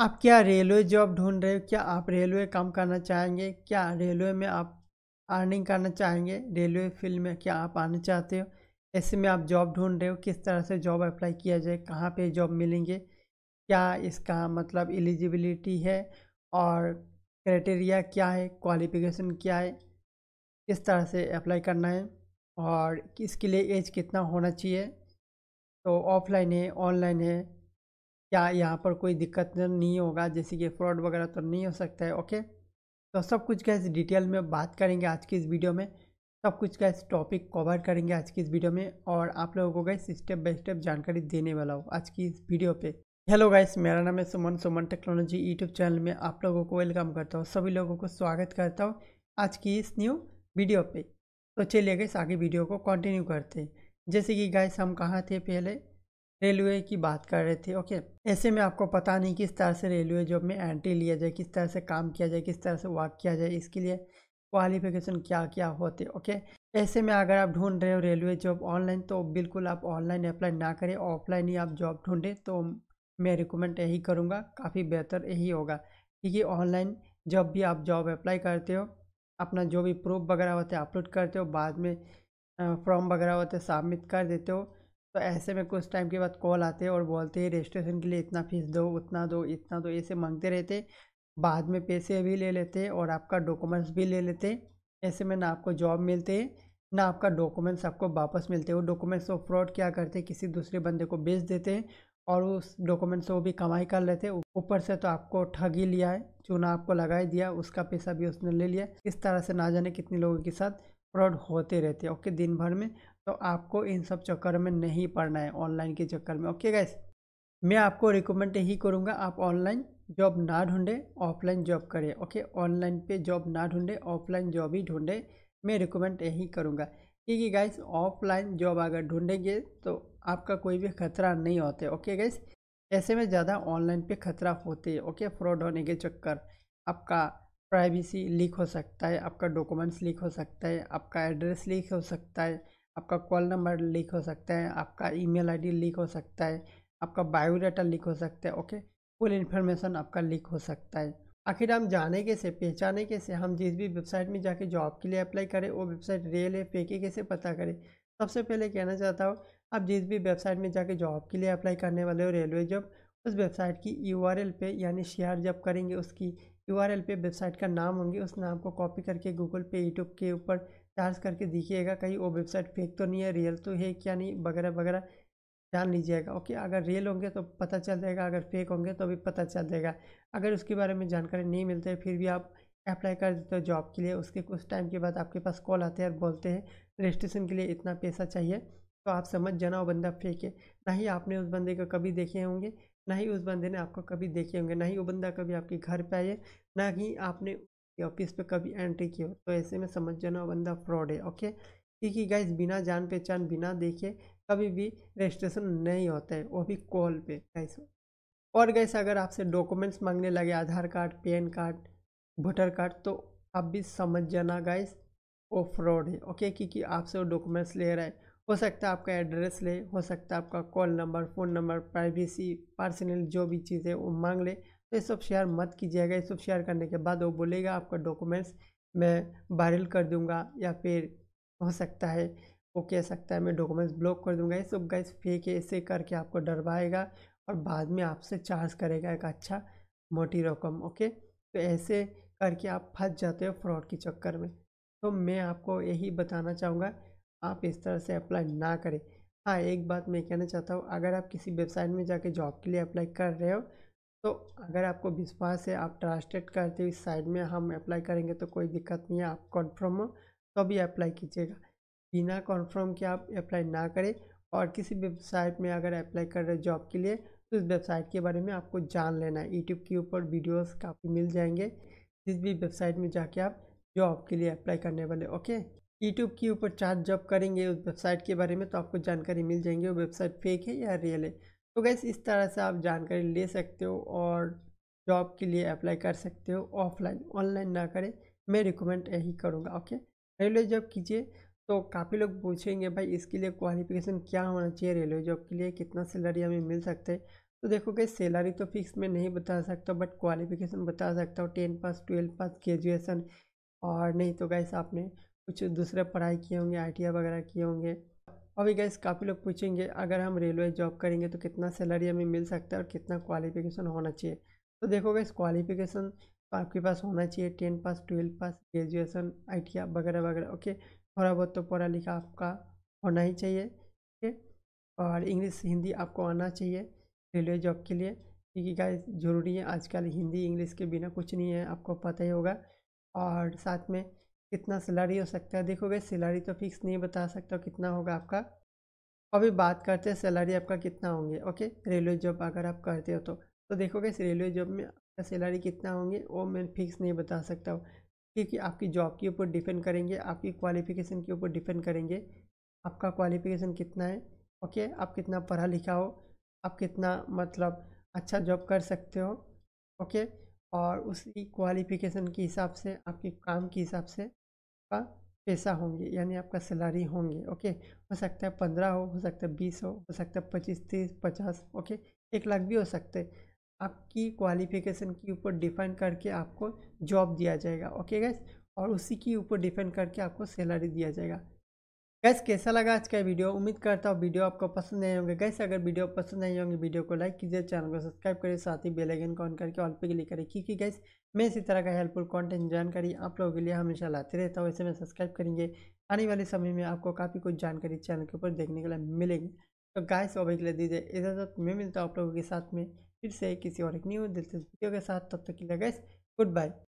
आप क्या railway job ढूंढ रहे हो क्या आप रेलवे काम करना चाहेंगे क्या रेलवे में आप अर्निंग करना चाहेंगे रेलवे फील्ड में क्या आप आना चाहते हो ऐसे में आप जॉब ढूंढ रहे हो किस तरह से जॉब अप्लाई किया जाए कहाँ पे जॉब मिलेंगे क्या इसका मतलब एलिजिबिलिटी है और क्राइटेरिया क्या है क्वालिफिकेशन क्या है किस तरह से अप्लाई करना है और इसके लिए एज कितना होना चाहिए तो ऑफलाइन है ऑनलाइन है क्या यहाँ पर कोई दिक्कत नहीं होगा जैसे कि फ्रॉड वगैरह तो नहीं हो सकता है ओके तो सब कुछ गैस डिटेल में बात करेंगे आज की इस वीडियो में सब कुछ गैस टॉपिक कवर करेंगे आज की इस वीडियो में और आप लोगों को गैस स्टेप बाय स्टेप जानकारी देने वाला हो आज की इस वीडियो पे हेलो गाइस मेरा नाम है Suman Suman technology YouTube channel में आप लोगों को वेलकम करता हूँ सभी लोगों को स्वागत करता हूँ आज की इस न्यू वीडियो पे तो चलिए गए आगे वीडियो को कंटिन्यू करते हैं जैसे कि गाइस हम कहाँ थे पहले रेलवे की बात कर रहे थे ओके ऐसे में आपको पता नहीं किस तरह से रेलवे जॉब में एंट्री लिया जाए किस तरह से काम किया जाए किस तरह से वर्क किया जाए इसके लिए क्वालिफिकेशन क्या क्या होते ओके ऐसे में अगर आप ढूंढ रहे हो रेलवे जॉब ऑनलाइन तो बिल्कुल आप ऑनलाइन अप्लाई ना करें ऑफलाइन ही आप जॉब ढूंढें तो मैं रिकमेंड यही करूँगा काफ़ी बेहतर यही होगा क्योंकि ऑनलाइन जब भी आप जॉब अप्लाई करते हो अपना जो भी प्रूफ वगैरह होते हैं अपलोड करते हो बाद में फॉर्म वगैरह होते सबमिट कर देते हो तो ऐसे में कुछ टाइम के बाद कॉल आते हैं और बोलते हैं रजिस्ट्रेशन के लिए इतना फीस दो उतना दो इतना दो ऐसे मांगते रहते बाद में पैसे भी ले लेते और आपका डॉक्यूमेंट्स भी ले लेते ऐसे में ना आपको जॉब मिलते ना आपका डॉक्यूमेंट्स आपको वापस मिलते वो डॉक्यूमेंट्स वो फ्रॉड क्या करते किसी दूसरे बंदे को बेच देते और उस डॉक्यूमेंट से वो भी कमाई कर लेते ऊपर से तो आपको ठग ही लिया है चूना आपको लगा ही दिया उसका पैसा भी उसने ले लिया इस तरह से ना जाने कितने लोगों के साथ फ्रॉड होते रहते हैं ओके दिन भर में तो आपको इन सब चक्कर में नहीं पड़ना है ऑनलाइन के चक्कर में ओके गैस मैं आपको रिकमेंड यही करूँगा आप ऑनलाइन जॉब ना ढूंढे ऑफलाइन जॉब करें ओके ऑनलाइन पे जॉब ना ढूंढे ऑफलाइन जॉब ही ढूंढे मैं रिकमेंड यही करूँगा क्योंकि गैस ऑफलाइन जॉब अगर ढूंढेंगे तो आपका कोई भी खतरा नहीं होते ओके गैस ऐसे में ज़्यादा ऑनलाइन पे खतरा होते ओके फ्रॉड होने के चक्कर आपका प्राइवेसी लीक हो सकता है आपका डॉक्यूमेंट्स लीक हो सकता है आपका एड्रेस लीक हो सकता है आपका कॉल नंबर लीक हो सकता है आपका ईमेल आईडी लीक हो सकता है आपका बायोडाटा लीक हो सकता है ओके फुल इन्फॉर्मेशन आपका लीक हो सकता है आखिर हम जाने कैसे पहचाने कैसे हम जिस भी वेबसाइट में जाके जॉब के लिए अप्लाई करें वो वेबसाइट रियल है फेक है कैसे पता करें सबसे पहले कहना चाहता हूँ आप जिस भी वेबसाइट में जाके जॉब के लिए अप्लाई करने वाले हो रेलवे जॉब उस वेबसाइट की यू पे यानी शेयर जब करेंगे उसकी यू पे वेबसाइट का नाम होंगे उस नाम को कॉपी करके गूगल पे यूट्यूब के ऊपर चार्ज करके देखिएगा कहीं वो वेबसाइट फेक तो नहीं है रियल तो है क्या नहीं वगैरह वगैरह जान लीजिएगा ओके अगर रियल होंगे तो पता चल जाएगा अगर फेक होंगे तो भी पता चल जाएगा अगर उसके बारे में जानकारी नहीं मिलती है फिर भी आप अप्लाई कर देते हो जॉब के लिए उसके कुछ टाइम के बाद आपके पास कॉल आते हैं और बोलते हैं रजिस्ट्रेशन के लिए इतना पैसा चाहिए तो आप समझ जाना वो बंदा फेक है ना ही आपने उस बंदे को कभी देखे होंगे ना ही उस बंदे ने आपको कभी देखे होंगे ना ही वो बंदा कभी आपके घर पर आए ना ही आपने कि ऑफिस पे कभी एंट्री की हो तो ऐसे में समझ जाना बंदा फ्रॉड है ओके क्योंकि गाइज बिना जान पहचान बिना देखे कभी भी रजिस्ट्रेशन नहीं होता है वो भी कॉल पे गाइस और गैस अगर आपसे डॉक्यूमेंट्स मांगने लगे Aadhaar card PAN card voter card तो आप भी समझ जाना गाइस वो फ्रॉड है ओके क्योंकि आपसे वो डॉक्यूमेंट्स ले रहा है हो सकता है आपका एड्रेस ले हो सकता है आपका call number phone number privacy personal जो भी चीज़ है वो मांग ले तो ये सब शेयर मत कीजिएगा ये सब शेयर करने के बाद वो बोलेगा आपका डॉक्यूमेंट्स मैं वायरल कर दूंगा या फिर हो सकता है वो कह सकता है मैं डॉक्यूमेंट्स ब्लॉक कर दूंगा ये सब गाइस फेक है ऐसे करके आपको डरवाएगा और बाद में आपसे चार्ज करेगा एक अच्छा मोटी रकम ओके तो ऐसे करके आप फंस जाते हो फ्रॉड के चक्कर में तो मैं आपको यही बताना चाहूँगा आप इस तरह से अप्लाई ना करें हाँ एक बात मैं कहना चाहता हूँ अगर आप किसी वेबसाइट में जाके जॉब के लिए अप्लाई कर रहे हो तो अगर आपको विश्वास है आप ट्रस्टेड करते हो इस साइड में हम अप्लाई करेंगे तो कोई दिक्कत नहीं है आप कन्फर्म हो तो भी अप्लाई कीजिएगा बिना कन्फर्म के आप अप्लाई ना करें और किसी वेबसाइट में अगर अप्लाई कर रहे जॉब के लिए तो इस वेबसाइट के बारे में आपको जान लेना है यूट्यूब के ऊपर वीडियोस काफ़ी मिल जाएंगे जिस भी वेबसाइट में जाके आप जॉब के लिए अप्लाई करने वाले ओके यूट्यूब के ऊपर चार जॉब करेंगे उस वेबसाइट के बारे में तो आपको जानकारी मिल जाएंगे वो वेबसाइट फेक है या रियल है तो गैस इस तरह से आप जानकारी ले सकते हो और जॉब के लिए अप्लाई कर सकते हो ऑफलाइन ऑनलाइन ना करें मैं रिकमेंड यही करूँगा ओके रेलवे जॉब कीजिए तो काफ़ी लोग पूछेंगे भाई इसके लिए क्वालिफिकेशन क्या होना चाहिए रेलवे जॉब के लिए कितना सैलरी हमें मिल सकते हैं तो देखो कि सैलरी तो फिक्स में नहीं बता सकता बट क्वालिफिकेशन बता सकता हूँ ten pass twelve pass graduation और नहीं तो गैस आपने कुछ दूसरे पढ़ाई किए होंगे आई वगैरह किए होंगे अभी गैस काफ़ी लोग पूछेंगे अगर हम रेलवे जॉब करेंगे तो कितना सैलरी हमें मिल सकता है और कितना क्वालिफिकेशन होना चाहिए तो देखो गैस क्वालिफिकेशन तो आपके पास होना चाहिए ten pass twelve pass graduation I T वगैरह वगैरह ओके थोड़ा बहुत तो पढ़ा लिखा आपका होना ही चाहिए ओके और इंग्लिश हिंदी आपको आना चाहिए रेलवे जॉब के लिए क्योंकि गाइस ज़रूरी है आजकल हिंदी इंग्लिश के बिना कुछ नहीं है आपको पता ही होगा और साथ में कितना सैलरी हो सकता है देखोगे सैलरी तो फिक्स नहीं बता सकता कितना होगा आपका अभी बात करते हैं सैलरी आपका कितना होंगे ओके रेलवे जॉब अगर आप करते हो तो तो देखोगे रेलवे जॉब में आपका सैलरी कितना होंगे वो मैं फिक्स नहीं बता सकता हूँ क्योंकि आपकी जॉब के ऊपर डिपेंड करेंगे आपकी क्वालिफिकेशन के ऊपर डिपेंड करेंगे आपका क्वालिफिकेशन कितना है ओके आप कितना पढ़ा लिखा हो आप कितना मतलब अच्छा जॉब कर सकते हो ओके और उसी क्वालिफिकेशन के हिसाब से आपके काम के हिसाब से आपका पैसा होंगे यानी आपका सैलरी होंगे ओके हो सकता है पंद्रह हो हो सकता है बीस हो हो सकता है पच्चीस तीस पचास ओके एक लाख भी हो सकते हैं आपकी क्वालिफिकेशन के ऊपर डिफेंड करके आपको जॉब दिया जाएगा ओके गैस और उसी के ऊपर डिफेंड करके आपको सैलरी दिया जाएगा गैस कैसा लगा आज का वीडियो उम्मीद करता हूँ वीडियो आपको पसंद नहीं होंगे गैस अगर वीडियो पसंद नहीं होंगे वीडियो को लाइक कीजिए चैनल को सब्सक्राइब करें साथ ही बेल आइकन को ऑन करके ऑल पे क्लिक करें क्योंकि गैस मैं इसी तरह का हेल्पफुल कंटेंट जानकारी आप लोगों के लिए हमेशा लाते रहता हूँ ऐसे में सब्सक्राइब करेंगे आने वाले समय में आपको काफ़ी कुछ जानकारी चैनल के ऊपर देखने के लिए मिलेगी तो गैस और के लिए दीजिए इजाज़त मैं मिलता हूँ आप लोगों के साथ में फिर से किसी और एक न्यू दिलचस्प वीडियो के साथ तब तक के लिए गैस गुड बाय